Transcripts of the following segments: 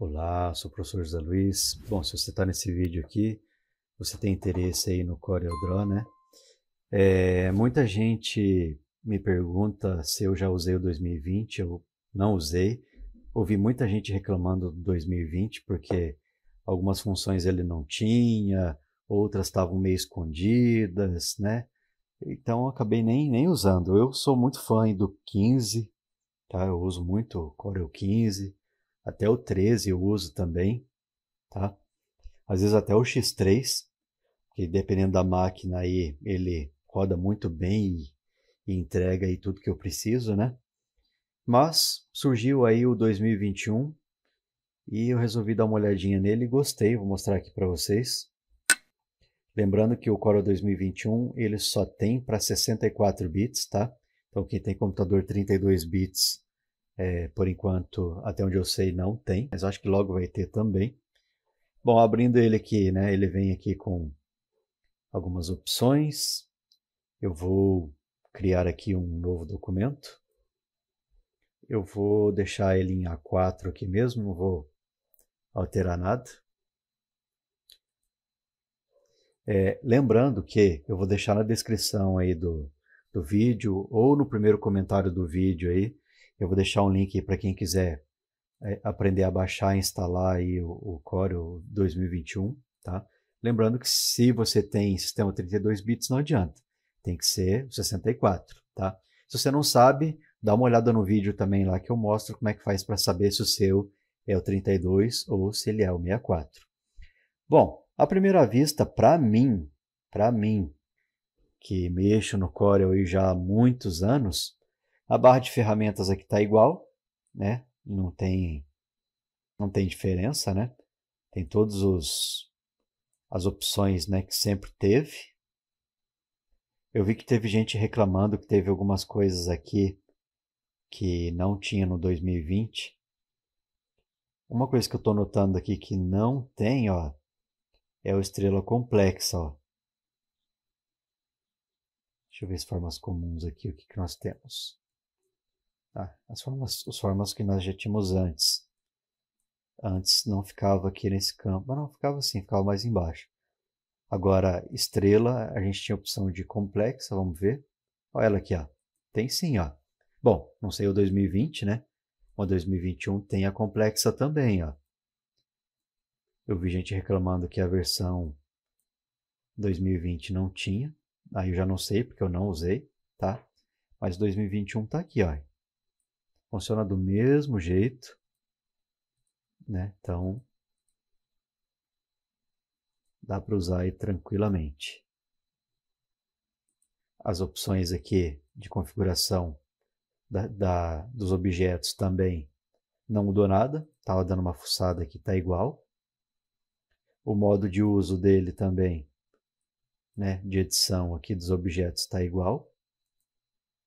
Olá, sou o professor José Luiz. Bom, se você está nesse vídeo aqui, você tem interesse aí no CorelDRAW, né? É, muita gente me pergunta se eu já usei o 2020, eu não usei. Ouvi muita gente reclamando do 2020 porque algumas funções ele não tinha, outras estavam meio escondidas, né? Então acabei nem, nem usando. Eu sou muito fã do 15, tá? Eu uso muito o Corel 15 até o 13 eu uso também, tá? Às vezes até o X3, que dependendo da máquina aí, ele roda muito bem e, e entrega aí tudo que eu preciso, né? Mas surgiu aí o 2021 e eu resolvi dar uma olhadinha nele e gostei, vou mostrar aqui para vocês. Lembrando que o Core 2021 ele só tem para 64 bits, tá? Então quem tem computador 32 bits é, por enquanto, até onde eu sei, não tem, mas acho que logo vai ter também. Bom, abrindo ele aqui, né, ele vem aqui com algumas opções. Eu vou criar aqui um novo documento. Eu vou deixar ele em A4 aqui mesmo, não vou alterar nada. É, lembrando que eu vou deixar na descrição aí do, do vídeo ou no primeiro comentário do vídeo aí eu vou deixar um link para quem quiser é, aprender a baixar e instalar aí o, o Corel 2021, tá? Lembrando que se você tem sistema 32 bits, não adianta. Tem que ser 64, tá? Se você não sabe, dá uma olhada no vídeo também lá que eu mostro como é que faz para saber se o seu é o 32 ou se ele é o 64. Bom, à primeira vista, para mim, para mim, que mexo no Corel já há muitos anos, a barra de ferramentas aqui está igual, né? Não tem, não tem diferença, né? Tem todos os as opções, né, que sempre teve. Eu vi que teve gente reclamando que teve algumas coisas aqui que não tinha no 2020. Uma coisa que eu estou notando aqui que não tem, ó, é o estrela complexa, ó. Deixa eu ver as formas comuns aqui, o que, que nós temos. Tá, as formas, os formas que nós já tínhamos antes. Antes não ficava aqui nesse campo, mas não ficava assim, ficava mais embaixo. Agora, estrela, a gente tinha opção de complexa, vamos ver. Olha ela aqui, ó. Tem sim, ó. Bom, não sei o 2020, né? Mas 2021 tem a complexa também, ó. Eu vi gente reclamando que a versão 2020 não tinha. Aí eu já não sei, porque eu não usei, tá? Mas 2021 tá aqui, ó funciona do mesmo jeito, né? Então dá para usar aí tranquilamente. As opções aqui de configuração da, da, dos objetos também não mudou nada, estava dando uma fuçada aqui, está igual. O modo de uso dele também, né, de edição aqui dos objetos está igual.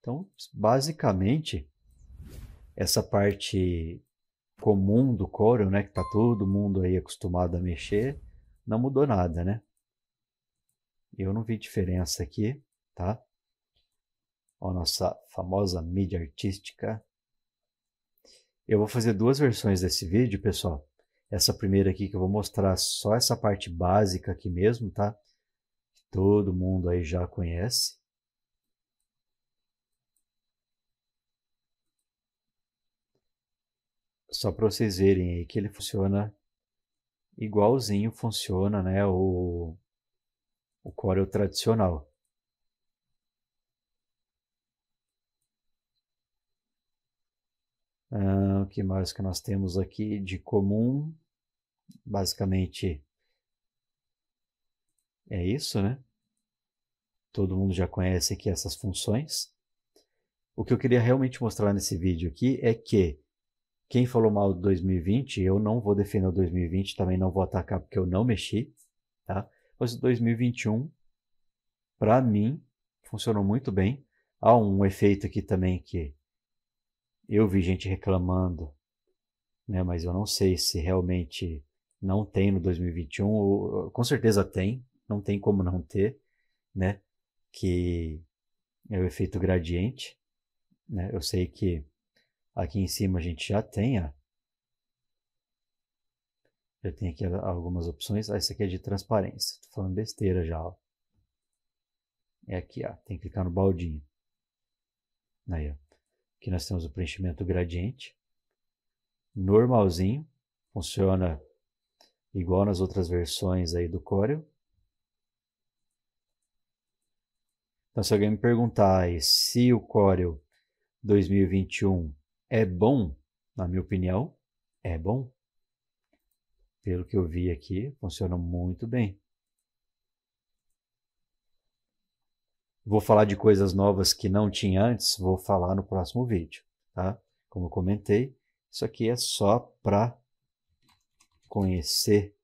Então, basicamente, essa parte comum do coro, né, que tá todo mundo aí acostumado a mexer, não mudou nada, né? Eu não vi diferença aqui, tá? A nossa famosa mídia artística. Eu vou fazer duas versões desse vídeo, pessoal. Essa primeira aqui que eu vou mostrar só essa parte básica aqui mesmo, tá? Todo mundo aí já conhece. Só para vocês verem aí que ele funciona igualzinho funciona né, o, o Corel tradicional. Ah, o que mais que nós temos aqui de comum? Basicamente é isso, né? Todo mundo já conhece aqui essas funções. O que eu queria realmente mostrar nesse vídeo aqui é que quem falou mal de 2020, eu não vou defender o 2020, também não vou atacar porque eu não mexi, tá? Mas o 2021, para mim, funcionou muito bem. Há um efeito aqui também que eu vi gente reclamando, né? Mas eu não sei se realmente não tem no 2021, com certeza tem, não tem como não ter, né? Que é o efeito gradiente, né? Eu sei que Aqui em cima a gente já tem, ó. Já tem aqui algumas opções. Ah, esse aqui é de transparência. Tô falando besteira já, ó. É aqui, ó. Tem que clicar no baldinho. Aí, ó. Aqui nós temos o preenchimento gradiente. Normalzinho. Funciona igual nas outras versões aí do Corel. Então, se alguém me perguntar se o Corel 2021 é bom, na minha opinião, é bom. Pelo que eu vi aqui, funciona muito bem. Vou falar de coisas novas que não tinha antes, vou falar no próximo vídeo, tá? Como eu comentei, isso aqui é só para conhecer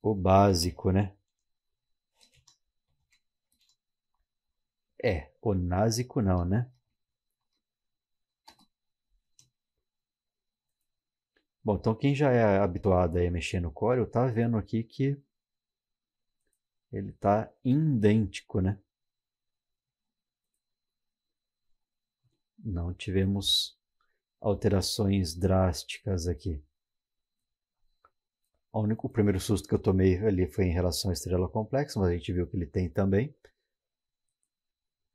o básico, né? É, o násico não, né? Bom, então quem já é habituado a mexer no Corel está vendo aqui que ele está idêntico, né? Não tivemos alterações drásticas aqui. O único primeiro susto que eu tomei ali foi em relação à estrela complexa, mas a gente viu que ele tem também.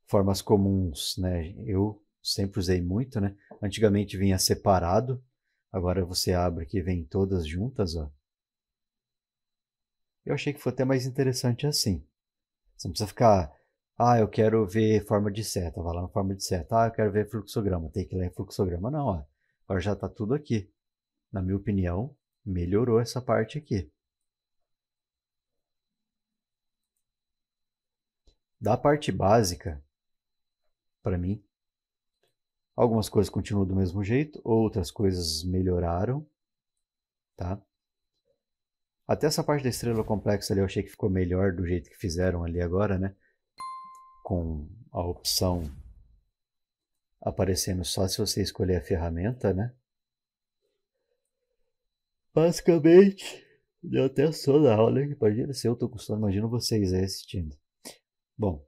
Formas comuns, né? Eu sempre usei muito, né? Antigamente vinha separado Agora você abre que vem todas juntas, ó. Eu achei que foi até mais interessante assim. Você não precisa ficar, ah, eu quero ver forma de seta, vai lá na forma de seta. Ah, eu quero ver fluxograma, tem que ler fluxograma. Não, ó. Agora já está tudo aqui. Na minha opinião, melhorou essa parte aqui. Da parte básica, para mim, Algumas coisas continuam do mesmo jeito, outras coisas melhoraram, tá? Até essa parte da estrela complexa ali eu achei que ficou melhor do jeito que fizeram ali agora, né? Com a opção aparecendo só se você escolher a ferramenta, né? Basicamente, deu até sono na aula, imagina se eu estou gostando, imagino vocês aí assistindo. Bom,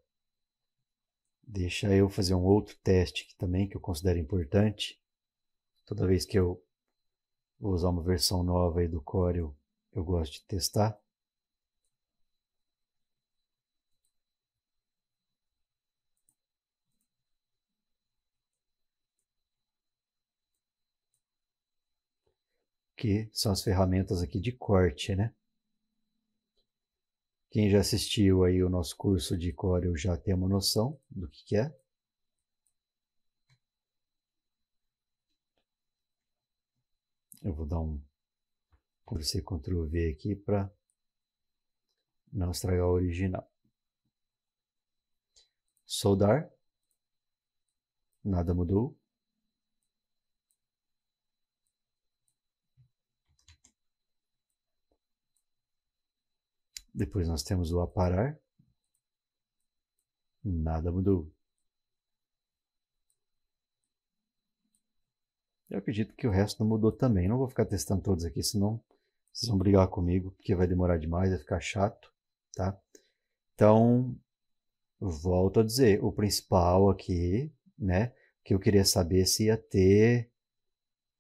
Deixa eu fazer um outro teste aqui também que eu considero importante. Toda vez que eu vou usar uma versão nova aí do Core, eu, eu gosto de testar. que são as ferramentas aqui de corte, né? Quem já assistiu aí o nosso curso de Corel já tem uma noção do que, que é. Eu vou dar um Ctrl-C, Ctrl-V aqui para não estragar o original. Soldar, nada mudou. Depois nós temos o aparar. Nada mudou. Eu acredito que o resto não mudou também. Não vou ficar testando todos aqui, senão vocês vão brigar comigo, porque vai demorar demais, vai ficar chato, tá? Então, volto a dizer, o principal aqui, né, que eu queria saber é se ia ter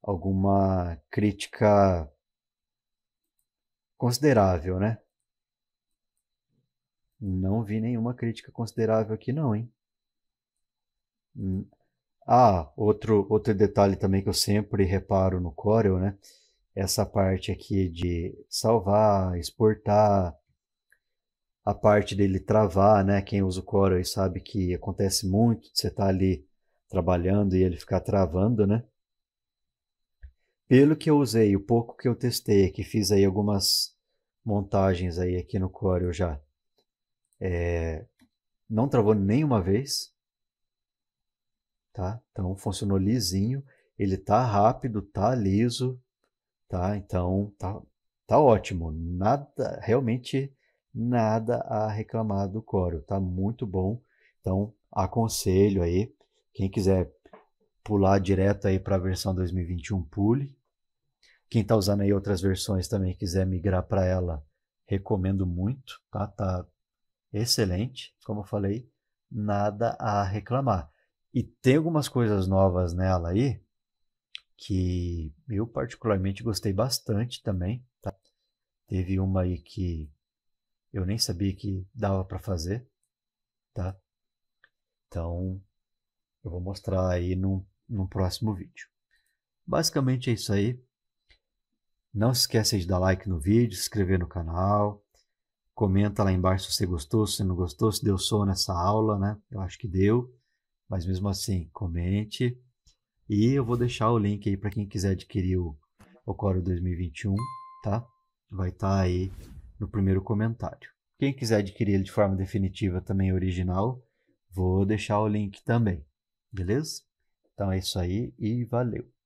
alguma crítica considerável, né? Não vi nenhuma crítica considerável aqui, não, hein? Hum. Ah, outro, outro detalhe também que eu sempre reparo no Corel, né? Essa parte aqui de salvar, exportar, a parte dele travar, né? Quem usa o Corel sabe que acontece muito, você tá ali trabalhando e ele ficar travando, né? Pelo que eu usei, o pouco que eu testei, que fiz aí algumas montagens aí aqui no Corel já, é, não travou nenhuma vez, tá? Então funcionou lisinho, ele tá rápido, tá liso, tá? Então tá, tá ótimo, nada, realmente nada a reclamar do Corel, tá muito bom. Então aconselho aí, quem quiser pular direto aí para a versão 2021, pule. Quem está usando aí outras versões também quiser migrar para ela, recomendo muito, tá? Tá excelente, como eu falei, nada a reclamar. E tem algumas coisas novas nela aí que eu particularmente gostei bastante também. Tá? Teve uma aí que eu nem sabia que dava para fazer, tá? Então eu vou mostrar aí num, num próximo vídeo. Basicamente é isso aí. Não se esqueça de dar like no vídeo, se inscrever no canal, Comenta lá embaixo se você gostou, se não gostou, se deu som nessa aula, né? Eu acho que deu, mas mesmo assim, comente. E eu vou deixar o link aí para quem quiser adquirir o, o Coro 2021, tá? Vai estar tá aí no primeiro comentário. Quem quiser adquirir ele de forma definitiva também original, vou deixar o link também, beleza? Então é isso aí e valeu!